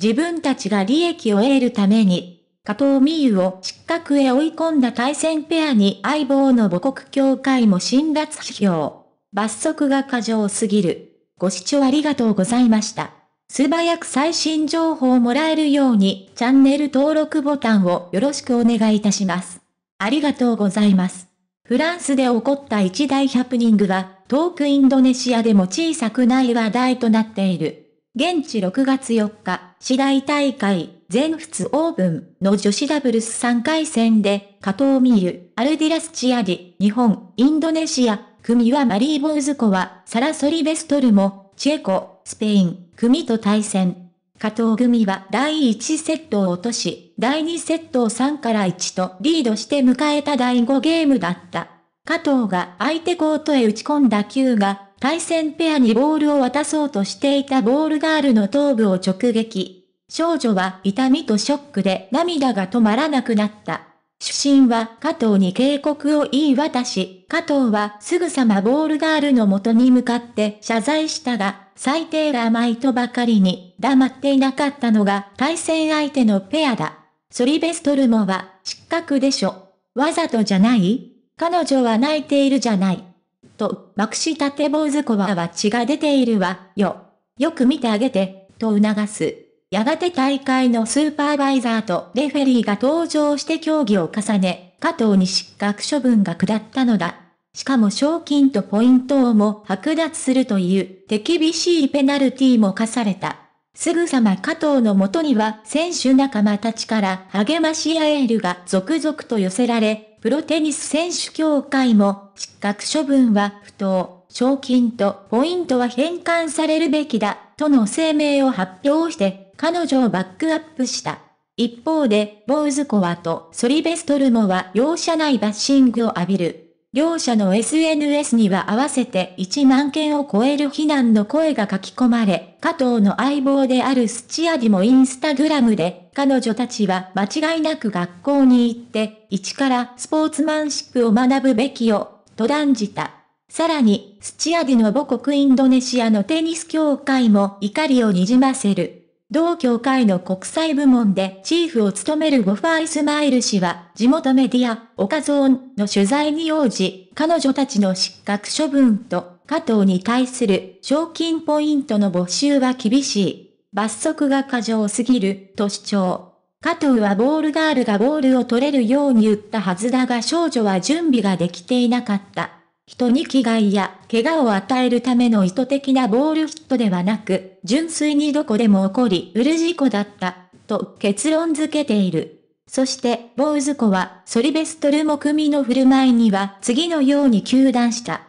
自分たちが利益を得るために、加藤美優を失格へ追い込んだ対戦ペアに相棒の母国協会も辛辣批評。罰則が過剰すぎる。ご視聴ありがとうございました。素早く最新情報をもらえるようにチャンネル登録ボタンをよろしくお願いいたします。ありがとうございます。フランスで起こった一大ハプニングは、遠くインドネシアでも小さくない話題となっている。現地6月4日、次大大会、全仏オープンの女子ダブルス3回戦で、加藤美優、アルディラスチアリ、日本、インドネシア、組はマリー・ボウズコは、サラソリ・ベストルも、チェコ、スペイン、組と対戦。加藤組は第1セットを落とし、第2セットを3から1とリードして迎えた第5ゲームだった。加藤が相手コートへ打ち込んだ球が対戦ペアにボールを渡そうとしていたボールガールの頭部を直撃。少女は痛みとショックで涙が止まらなくなった。主審は加藤に警告を言い渡し、加藤はすぐさまボールガールの元に向かって謝罪したが、最低が甘いとばかりに黙っていなかったのが対戦相手のペアだ。ソリベストルモは失格でしょ。わざとじゃない彼女は泣いているじゃない。と、まくしたて坊主は血が出ているわ、よ。よく見てあげて、と促す。やがて大会のスーパーバイザーとレフェリーが登場して競技を重ね、加藤に失格処分が下ったのだ。しかも賞金とポイントをも剥奪するという手厳しいペナルティも課された。すぐさま加藤の元には選手仲間たちから励まし合えるが続々と寄せられ、プロテニス選手協会も失格処分は不当、賞金とポイントは返還されるべきだ、との声明を発表して、彼女をバックアップした。一方で、ボーズコワとソリベストルモは容赦ないバッシングを浴びる。両者の SNS には合わせて1万件を超える非難の声が書き込まれ、加藤の相棒であるスチアディもインスタグラムで、彼女たちは間違いなく学校に行って、一からスポーツマンシップを学ぶべきよ、と断じた。さらに、スチアディの母国インドネシアのテニス協会も怒りをにじませる。同協会の国際部門でチーフを務めるゴファイスマイル氏は、地元メディア、オカゾーンの取材に応じ、彼女たちの失格処分と、加藤に対する賞金ポイントの募集は厳しい。罰則が過剰すぎる、と主張。加藤はボールガールがボールを取れるように言ったはずだが少女は準備ができていなかった。人に危害や怪我を与えるための意図的なボールヒットではなく、純粋にどこでも起こり売る事故だった、と結論付けている。そして、ボーズは、ソリベストルも組の振る舞いには次のように糾弾した。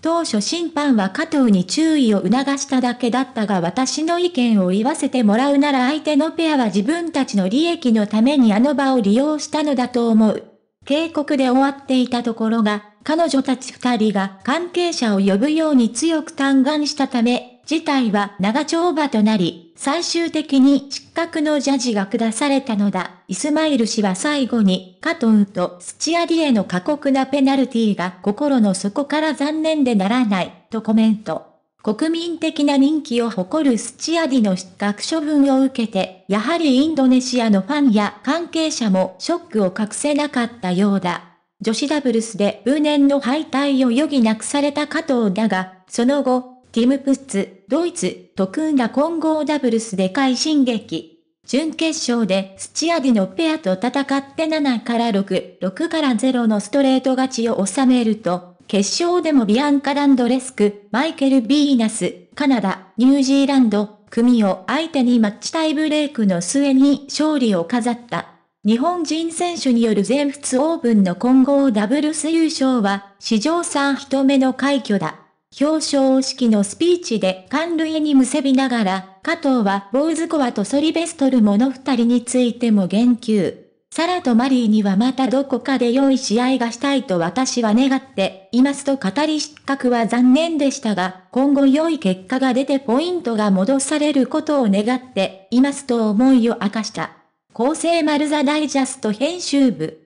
当初審判は加藤に注意を促しただけだったが私の意見を言わせてもらうなら相手のペアは自分たちの利益のためにあの場を利用したのだと思う。警告で終わっていたところが、彼女たち二人が関係者を呼ぶように強く嘆願したため、事態は長丁場となり、最終的に失格のジャッジが下されたのだ。イスマイル氏は最後に、カトンとスチアディへの過酷なペナルティーが心の底から残念でならない、とコメント。国民的な人気を誇るスチアディの失格処分を受けて、やはりインドネシアのファンや関係者もショックを隠せなかったようだ。女子ダブルスで無念の敗退を余儀なくされた加藤だが、その後、ティム・プッツ、ドイツ、と組んだ混合ダブルスで快進撃。準決勝でスチアディのペアと戦って7から6、6から0のストレート勝ちを収めると、決勝でもビアンカ・ランドレスク、マイケル・ビーナス、カナダ、ニュージーランド、組を相手にマッチタイブレイクの末に勝利を飾った。日本人選手による全仏オープンの混合ダブルス優勝は、史上3人目の快挙だ。表彰式のスピーチで寒類にむせびながら、加藤はボーズコアとソリベストルモの二人についても言及。サラとマリーにはまたどこかで良い試合がしたいと私は願っていますと語り失格は残念でしたが、今後良い結果が出てポイントが戻されることを願っていますと思いを明かした。厚生マルザダイジャスト編集部。